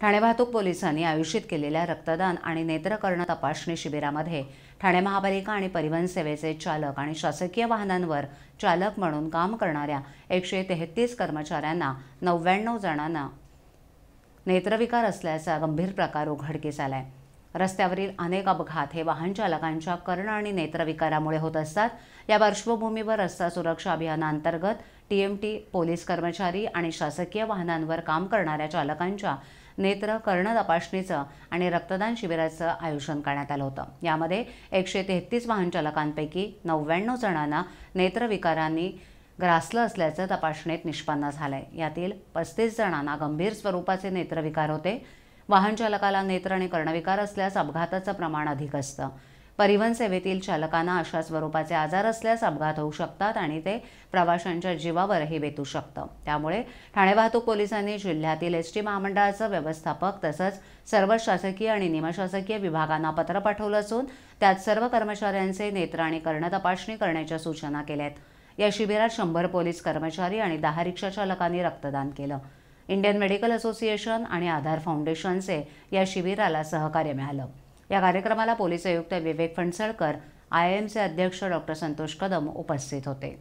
ठाणे वाहतूक पोलिसांनी आयोजित केलेल्या रक्तदान आणि नेत्रकर्ण तपासणी शिबिरामध्ये ठाणे महापालिका आणि परिवहन सेवेचे चालक आणि शासकीय वाहनांवर चालक म्हणून काम करणाऱ्या एकशे तेहतीस कर्मचाऱ्यांना नव्याण्णव जणांना नेत्रविकार असल्याचा गंभीर प्रकार उघडकीस आलाय रस्त्यावरील अनेक अपघात हे वाहन चालकांच्या कर्ण आणि नेत्रविकारामुळे होत असतात या पार्श्वभूमीवर रस्ता सुरक्षा अभियानांतर्गत टीएमटी पोलीस कर्मचारी आणि शासकीय वाहनांवर काम करणाऱ्या चालकांच्या नेत्र कर्ण तपासणीचं आणि रक्तदान शिबिराचं आयोजन करण्यात आलं होतं यामध्ये एकशे तेहतीस वाहनचालकांपैकी नव्याण्णव जणांना नेत्रविकारांनी ग्रासलं असल्याचं तपासणीत निष्पन्न झालंय यातील पस्तीस जणांना गंभीर स्वरूपाचे नेत्रविकार होते वाहनचालकाला नेत्र आणि कर्णविकार असल्यास अपघाताचं प्रमाण अधिक असतं परिवहन सेवेतील चालकांना अशा स्वरूपाचे आजार असल्यास अपघात होऊ शकतात आणि ते प्रवाशांच्या जीवावरही बेतू शकतं त्यामुळे ठाणे वाहतूक पोलिसांनी जिल्ह्यातील एस टी महामंडळाचं व्यवस्थापक तसंच सर्व शासकीय आणि निमशासकीय विभागांना पत्र पाठवलं असून त्यात सर्व कर्मचाऱ्यांचे नेत्र आणि कर्ण तपासणी करण्याच्या सूचना केल्या आहेत या शिबिरात शंभर पोलीस कर्मचारी आणि दहा रिक्षा चालकांनी रक्तदान केलं इंडियन मेडिकल असोसिएशन आणि आधार फाउंडेशनचे या शिबिराला सहकार्य मिळालं या कार्यक्रमाला पोलीस आयुक्त विवेक फणसळकर आय एमचे अध्यक्ष डॉक्टर संतोष कदम उपस्थित होते